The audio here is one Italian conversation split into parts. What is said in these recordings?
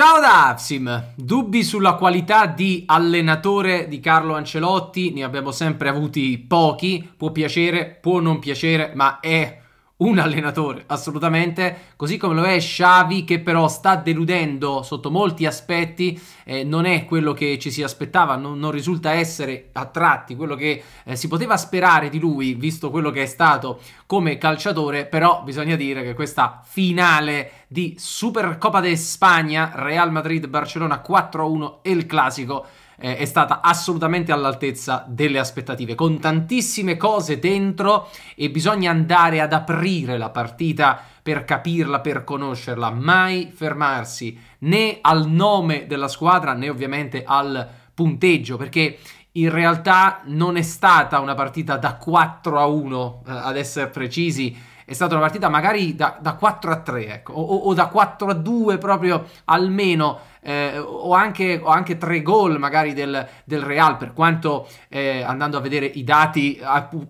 Ciao da Avsim! Dubbi sulla qualità di allenatore di Carlo Ancelotti, ne abbiamo sempre avuti pochi, può piacere, può non piacere, ma è un allenatore, assolutamente, così come lo è Xavi che però sta deludendo sotto molti aspetti, eh, non è quello che ci si aspettava, non, non risulta essere a tratti quello che eh, si poteva sperare di lui, visto quello che è stato come calciatore, però bisogna dire che questa finale di Supercoppa de Spagna, Real Madrid-Barcellona 4-1 e il classico eh, è stata assolutamente all'altezza delle aspettative, con tantissime cose dentro e bisogna andare ad aprire la partita per capirla, per conoscerla, mai fermarsi né al nome della squadra né ovviamente al punteggio, perché in realtà non è stata una partita da 4 a 1, eh, ad essere precisi, è stata una partita magari da, da 4 a 3, ecco, o, o, da 4 a 2 proprio almeno, eh, o, anche, o, anche, 3 gol magari del, del Real, per quanto eh, andando a vedere i dati,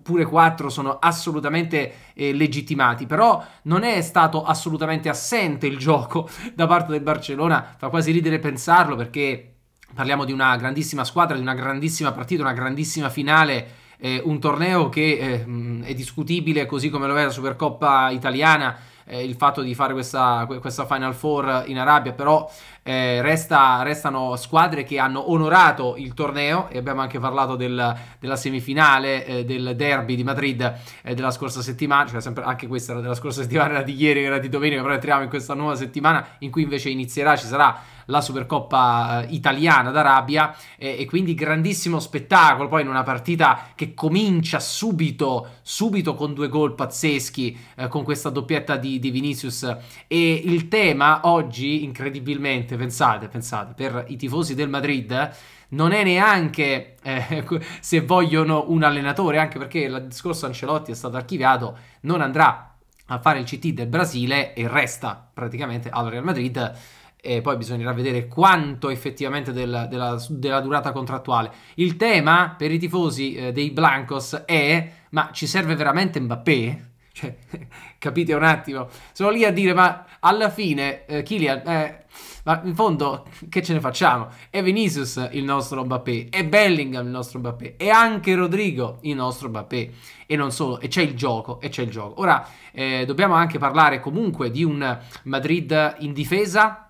pure 4 sono assolutamente eh, legittimati, però non è stato assolutamente assente il gioco da parte del Barcellona, fa quasi ridere pensarlo perché parliamo di una grandissima squadra, di una grandissima partita, una grandissima finale eh, un torneo che eh, è discutibile così come lo è la Supercoppa italiana, eh, il fatto di fare questa, questa, Final Four in Arabia, però eh, resta, restano squadre che hanno onorato il torneo e abbiamo anche parlato del, della semifinale eh, del derby di Madrid eh, della scorsa settimana, cioè sempre, anche questa era della scorsa settimana, era di ieri, era di domenica, però entriamo in questa nuova settimana in cui invece inizierà, ci sarà la Supercoppa eh, italiana d'Arabia e, e quindi grandissimo spettacolo poi in una partita che comincia subito, subito con due gol pazzeschi eh, con questa doppietta di, di Vinicius e il tema oggi incredibilmente, pensate, pensate, per i tifosi del Madrid non è neanche eh, se vogliono un allenatore, anche perché il discorso Ancelotti è stato archiviato, non andrà a fare il CT del Brasile e resta praticamente al Real Madrid e poi bisognerà vedere quanto effettivamente del, della, della, durata contrattuale. Il tema per i tifosi eh, dei Blancos è: ma ci serve veramente Mbappé? Cioè, capite un attimo, sono lì a dire, ma alla fine, eh, Kylian, eh, ma in fondo che ce ne facciamo? È Vinicius il nostro Mbappé, è Bellingham il nostro Mbappé, è anche Rodrigo il nostro Mbappé, e non solo, e c'è il gioco, e c'è il gioco. Ora, eh, dobbiamo anche parlare comunque di un Madrid in difesa,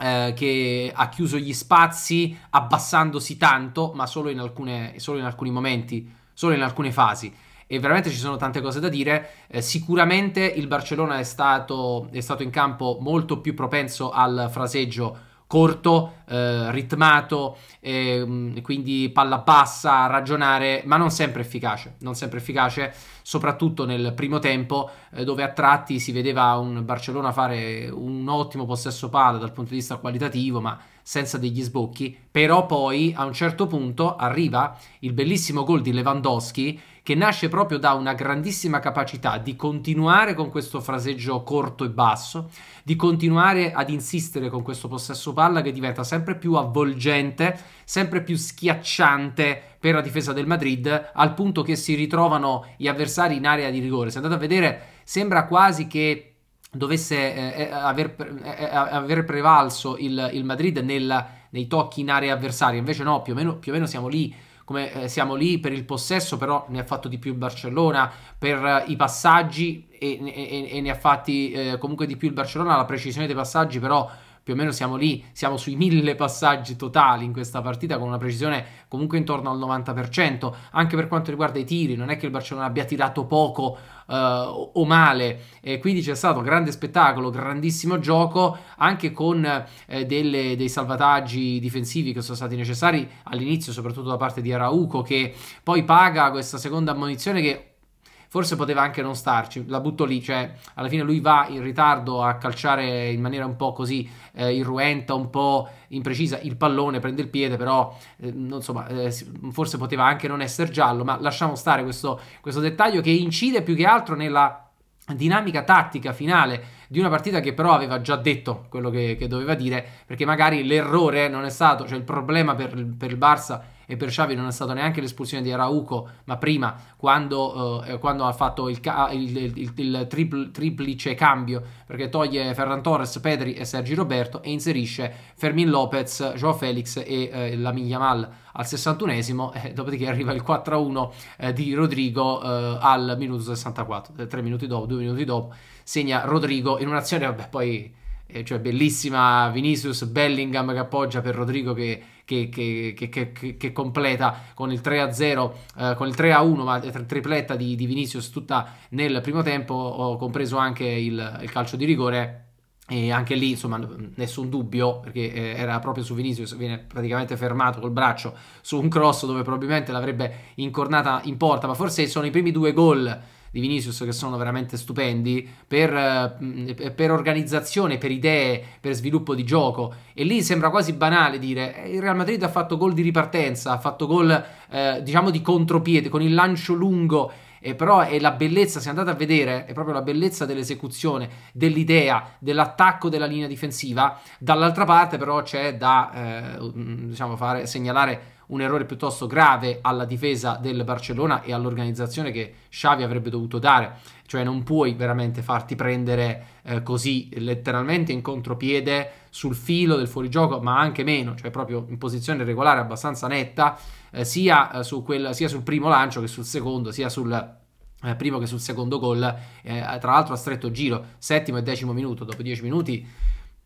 eh, che ha chiuso gli spazi abbassandosi tanto, ma solo in, alcune, solo in alcuni momenti, solo in alcune fasi e veramente ci sono tante cose da dire. Eh, sicuramente il Barcellona è stato, è stato, in campo molto più propenso al fraseggio corto, eh, ritmato, eh, quindi palla bassa, ragionare, ma non sempre efficace, non sempre efficace, soprattutto nel primo tempo eh, dove a tratti si vedeva un Barcellona fare un ottimo possesso palla dal punto di vista qualitativo, ma senza degli sbocchi, però poi a un certo punto arriva il bellissimo gol di Lewandowski che nasce proprio da una grandissima capacità di continuare con questo fraseggio corto e basso, di continuare ad insistere con questo possesso palla che diventa sempre più avvolgente, sempre più schiacciante per la difesa del Madrid, al punto che si ritrovano gli avversari in area di rigore. Se andate a vedere, sembra quasi che dovesse eh, eh aver, eh, eh aver, prevalso il, il Madrid nel, nei tocchi in area avversaria. Invece no, più o meno, più o meno siamo lì. Come, eh, siamo lì per il possesso, però ne ha fatto di più il Barcellona, per i passaggi e, e, e ne ha fatti comunque di più il Barcellona, la precisione dei passaggi, però più o meno siamo lì, siamo sui mille passaggi totali in questa partita con una precisione comunque intorno al 90%, anche per quanto riguarda i tiri, non è che il Barcellona abbia tirato poco eh, o male, e quindi c'è stato grande spettacolo, grandissimo gioco, anche con eh, delle, dei salvataggi difensivi che sono stati necessari all'inizio, soprattutto da parte di Arauco, che poi paga questa seconda ammonizione che forse poteva anche non starci, la butto lì, cioè alla fine lui va in ritardo a calciare in maniera un po' così eh, irruenta, un po' imprecisa, il pallone prende il piede, però eh, non, insomma, eh, forse poteva anche non essere giallo, ma lasciamo stare questo, questo dettaglio che incide più che altro nella dinamica tattica finale di una partita che però aveva già detto quello che, che doveva dire perché magari l'errore non è stato cioè il problema per, per il Barça e per Xavi non è stata neanche l'espulsione di Arauco, ma prima quando, eh, eh quando ha fatto ah, il, il, il, il tripl, triplice cambio, perché toglie Ferran Torres, Pedri e Sergi Roberto e inserisce Fermin Lopez, Joao Felix e eh, Lamin Yamal al 61esimo, eh, dopodiché arriva il 4-1 eh, di Rodrigo eh, al minuto 64, eh, tre minuti dopo, due minuti dopo, segna Rodrigo in un'azione, vabbè, poi eh, cioè bellissima Vinicius Bellingham che appoggia per Rodrigo che che, che, che, che completa con il 3-0, eh, con il 3-1, ma tripletta di, di, Vinicius tutta nel primo tempo, ho compreso anche il, il calcio di rigore. E anche lì, insomma, nessun dubbio, perché eh, era proprio su Vinicius, viene praticamente fermato col braccio su un cross dove probabilmente l'avrebbe incornata in porta, ma forse sono i primi due gol di Vinicius che sono veramente stupendi per, eh, per, organizzazione, per idee, per sviluppo di gioco. E lì sembra quasi banale dire: eh, il Real Madrid ha fatto gol di ripartenza, ha fatto gol eh, diciamo di contropiede con il lancio lungo. E eh, però è la bellezza, se andate a vedere, è proprio la bellezza dell'esecuzione, dell'idea, dell'attacco della linea difensiva. Dall'altra parte, però, c'è da eh, diciamo fare, segnalare un errore piuttosto grave alla difesa del Barcellona e all'organizzazione che Xavi avrebbe dovuto dare, cioè non puoi veramente farti prendere eh, così letteralmente in contropiede sul filo del fuorigioco, ma anche meno, cioè proprio in posizione regolare abbastanza netta, eh, sia, eh, su quel, sia sul primo lancio che sul secondo, sia sul eh, primo che sul secondo gol, eh, tra l'altro a stretto giro, settimo e decimo minuto, dopo dieci minuti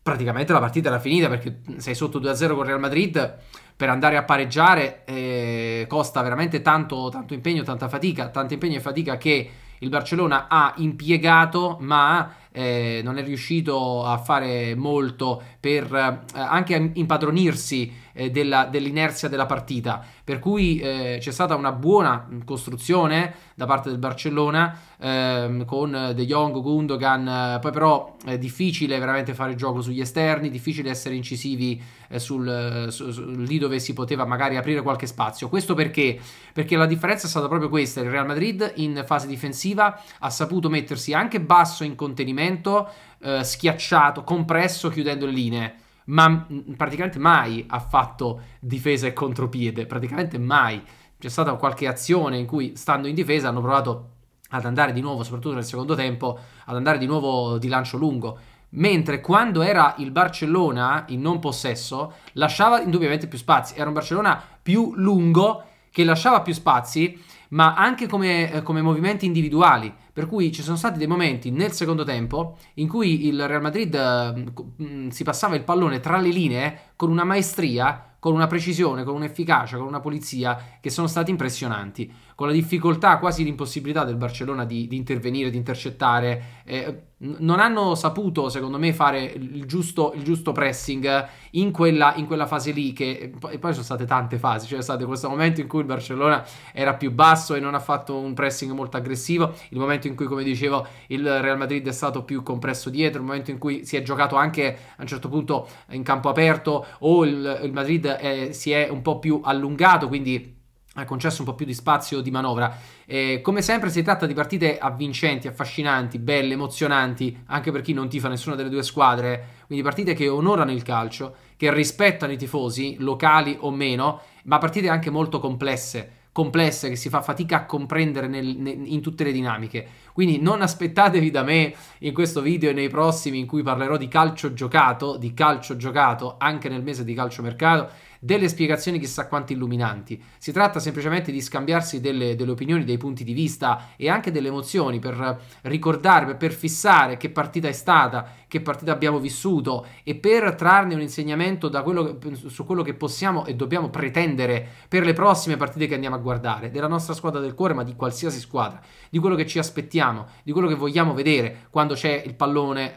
praticamente la partita era finita perché sei sotto 2-0 con Real Madrid per andare a pareggiare eh, costa veramente tanto, tanto impegno, tanta fatica, tanto impegno e fatica che il Barcellona ha impiegato ma eh, non è riuscito a fare molto per eh, anche impadronirsi eh, della, dell'inerzia della partita, per cui eh, c'è stata una buona costruzione da parte del Barcellona ehm, con De Jong, Gundogan, eh, poi però è eh, difficile veramente fare gioco sugli esterni, difficile essere incisivi sul, su, su, lì dove si poteva magari aprire qualche spazio. Questo perché? Perché la differenza è stata proprio questa, il Real Madrid in fase difensiva ha saputo mettersi anche basso in contenimento, movimento eh, schiacciato, compresso, chiudendo le linee. Ma mm, praticamente mai ha fatto difesa e contropiede, praticamente mai. C'è stata qualche azione in cui, stando in difesa, hanno provato ad andare di nuovo, soprattutto nel secondo tempo, ad andare di nuovo di lancio lungo. Mentre quando era il Barcellona in non possesso, lasciava indubbiamente più spazi. Era un Barcellona più lungo che lasciava più spazi ma anche come, eh, come, movimenti individuali. Per cui ci sono stati dei momenti nel secondo tempo in cui il Real Madrid eh, mm, si passava il pallone tra le linee con una maestria, con una precisione, con un'efficacia, con una pulizia che sono stati impressionanti con la difficoltà, quasi l'impossibilità del Barcellona di, di intervenire, di intercettare, eh, non hanno saputo, secondo me, fare il giusto, il giusto pressing in quella, in quella, fase lì, che eh, e poi sono state tante fasi, cioè è stato questo momento in cui il Barcellona era più basso e non ha fatto un pressing molto aggressivo, il momento in cui, come dicevo, il Real Madrid è stato più compresso dietro, il momento in cui si è giocato anche a un certo punto in campo aperto o il, il Madrid è, eh, si è un po' più allungato, quindi ha concesso un po' più di spazio di manovra. Eh, come sempre si tratta di partite avvincenti, affascinanti, belle, emozionanti, anche per chi non tifa nessuna delle due squadre, quindi partite che onorano il calcio, che rispettano i tifosi, locali o meno, ma partite anche molto complesse, complesse che si fa fatica a comprendere nel, ne, in tutte le dinamiche. Quindi non aspettatevi da me in questo video e nei prossimi in cui parlerò di calcio giocato, di calcio giocato anche nel mese di calciomercato delle spiegazioni chissà quanti illuminanti. Si tratta semplicemente di scambiarsi delle, delle opinioni, dei punti di vista e anche delle emozioni per ricordare, per fissare che partita è stata, che partita abbiamo vissuto e per trarne un insegnamento quello, su quello che possiamo e dobbiamo pretendere per le prossime partite che andiamo a guardare, della nostra squadra del cuore, ma di qualsiasi squadra, di quello che ci aspettiamo, di quello che vogliamo vedere quando c'è il pallone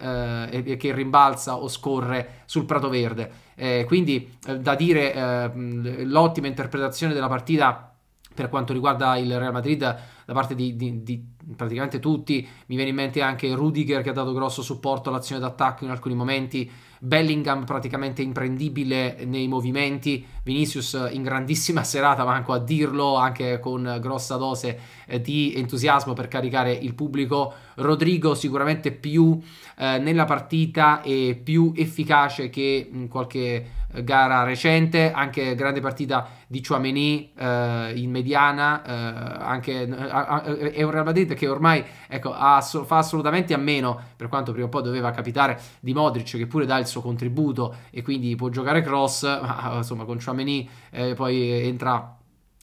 eh, che rimbalza o scorre sul prato verde. Eh, quindi eh, da dire Ehm, l'ottima interpretazione della partita per quanto riguarda il Real Madrid da parte di, di, di, praticamente tutti. Mi viene in mente anche Rudiger che ha dato grosso supporto all'azione d'attacco in alcuni momenti, Bellingham praticamente imprendibile nei movimenti, Vinicius in grandissima serata, manco a dirlo, anche con grossa dose eh, di entusiasmo per caricare il pubblico, Rodrigo sicuramente più eh, nella partita e più efficace che in qualche eh, gara recente, anche grande partita di Chouameni eh, in mediana, eh, anche è un Real Madrid che ormai ecco, ha, fa assolutamente a meno, per quanto prima o poi doveva capitare, di Modric che pure dà il suo contributo e quindi può giocare cross, ma insomma con Chouameni eh, poi entra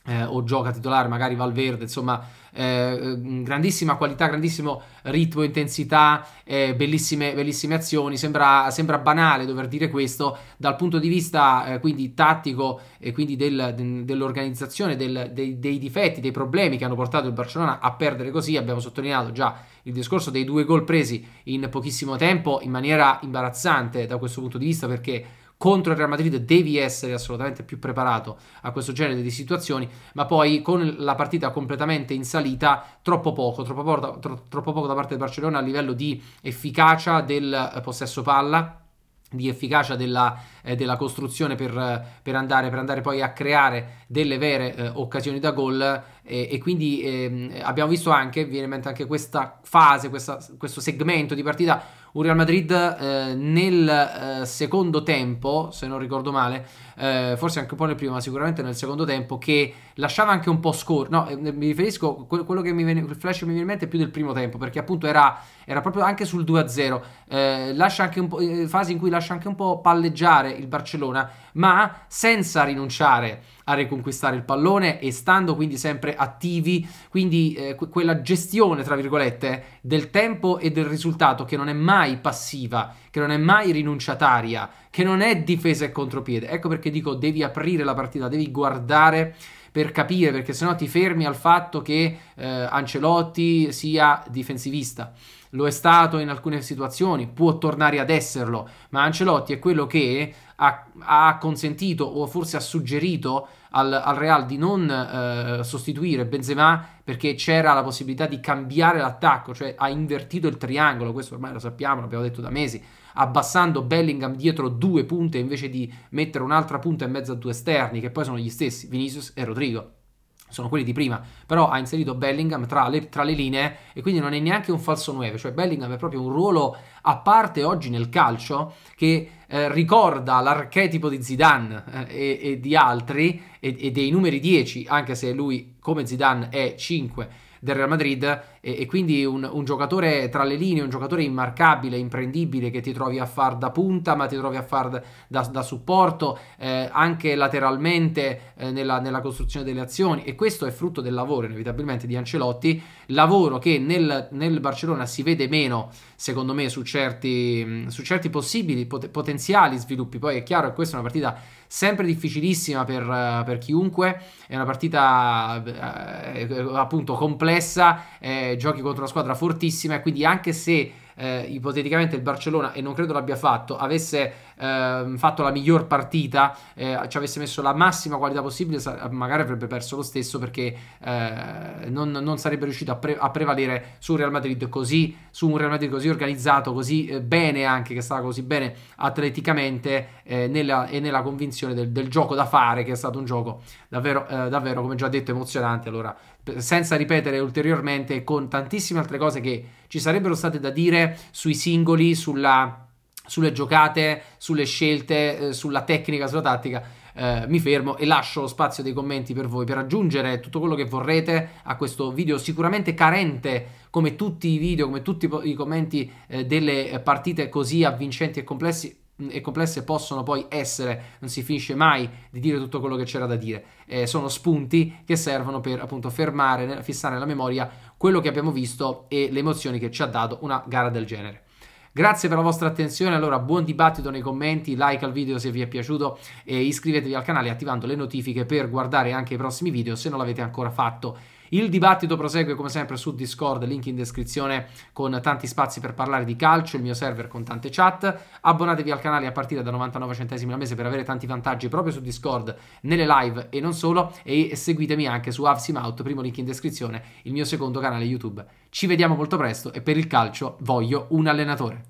eh, o gioca titolare magari Valverde, insomma eh, eh, grandissima qualità, grandissimo ritmo, intensità, eh, bellissime, bellissime azioni, sembra, sembra, banale dover dire questo dal punto di vista eh, quindi tattico e quindi del, de, dell'organizzazione, del, dei, dei, difetti, dei problemi che hanno portato il Barcellona a perdere così, abbiamo sottolineato già il discorso dei due gol presi in pochissimo tempo in maniera imbarazzante da questo punto di vista perché contro il Real Madrid devi essere assolutamente più preparato a questo genere di situazioni, ma poi con la partita completamente in salita, troppo poco, troppo poco, troppo poco da parte del Barcellona a livello di efficacia del eh, possesso palla, di efficacia della, eh, della costruzione per, per, andare, per, andare, poi a creare delle vere eh, occasioni da gol eh, e quindi ehm, abbiamo visto anche, viene in mente anche questa fase, questa, questo segmento di partita un Real Madrid eh, nel eh, secondo tempo, se non ricordo male, eh, forse anche un po' nel primo, ma sicuramente nel secondo tempo, che lasciava anche un po' scorso. No, eh, mi riferisco, que- quello che mi viene, il flash che mi viene in mente è più del primo tempo, perché appunto era, era proprio anche sul 2-0, eh, lascia anche un po', eh, fase in cui lascia anche un po' palleggiare il Barcellona, ma senza rinunciare a riconquistare il pallone e stando quindi sempre attivi, quindi eh, quella gestione, tra virgolette, del tempo e del risultato che non è mai passiva che non è mai rinunciataria, che non è difesa e contropiede. Ecco perché dico devi aprire la partita, devi guardare per capire, perché sennò ti fermi al fatto che eh, Ancelotti sia difensivista. Lo è stato in alcune situazioni, può tornare ad esserlo, ma Ancelotti è quello che ha, ha consentito o forse ha suggerito al, al Real di non eh, sostituire Benzema perché c'era la possibilità di cambiare l'attacco, cioè ha invertito il triangolo, questo ormai lo sappiamo, l'abbiamo detto da mesi, abbassando Bellingham dietro due punte invece di mettere un'altra punta in mezzo a due esterni, che poi sono gli stessi, Vinicius e Rodrigo sono quelli di prima, però ha inserito Bellingham tra le, tra le, linee e quindi non è neanche un falso 9, cioè Bellingham è proprio un ruolo a parte oggi nel calcio che eh, ricorda l'archetipo di Zidane eh, e, e, di altri e, e dei numeri 10, anche se lui come Zidane è 5 del Real Madrid, e, e quindi un, un, giocatore tra le linee, un giocatore immarcabile, imprendibile che ti trovi a far da punta ma ti trovi a far da, da, da supporto eh, anche lateralmente eh, nella, nella, costruzione delle azioni e questo è frutto del lavoro inevitabilmente di Ancelotti, lavoro che nel, nel Barcellona si vede meno secondo me su certi, su certi possibili pot potenziali sviluppi, poi è chiaro che questa è una partita sempre difficilissima per, per chiunque, è una partita eh, appunto complessa, eh, giochi contro una squadra fortissima e quindi anche se eh, ipoteticamente il Barcellona, e non credo l'abbia fatto, avesse eh, fatto la miglior partita, eh, ci avesse messo la massima qualità possibile, magari avrebbe perso lo stesso perché eh, non, non, sarebbe riuscito a, pre- a, prevalere su Real Madrid così, su un Real Madrid così organizzato, così eh, bene anche, che stava così bene atleticamente eh, nella, e nella convinzione del, del, gioco da fare, che è stato un gioco davvero, eh, davvero come già detto, emozionante. Allora, senza ripetere ulteriormente, con tantissime altre cose che ci sarebbero state da dire sui singoli, sulla sulle giocate, sulle scelte, eh, sulla tecnica, sulla tattica. Eh, mi fermo e lascio lo spazio dei commenti per voi per aggiungere tutto quello che vorrete a questo video sicuramente carente come tutti i video, come tutti i commenti eh, delle partite così avvincenti e, complessi, mm, e complesse possono poi essere, non si finisce mai di dire tutto quello che c'era da dire, eh, sono spunti che servono per appunto fermare, fissare nella memoria quello che abbiamo visto e le emozioni che ci ha dato una gara del genere. Grazie per la vostra attenzione, allora buon dibattito nei commenti, like al video se vi è piaciuto e iscrivetevi al canale attivando le notifiche per guardare anche i prossimi video se non l'avete ancora fatto. Il dibattito prosegue come sempre su Discord, link in descrizione con tanti spazi per parlare di calcio, il mio server con tante chat. Abbonatevi al canale a partire da 99 centesimi al mese per avere tanti vantaggi proprio su Discord, nelle live e non solo. E seguitemi anche su Avsimout, primo link in descrizione, il mio secondo canale YouTube. Ci vediamo molto presto e per il calcio voglio un allenatore.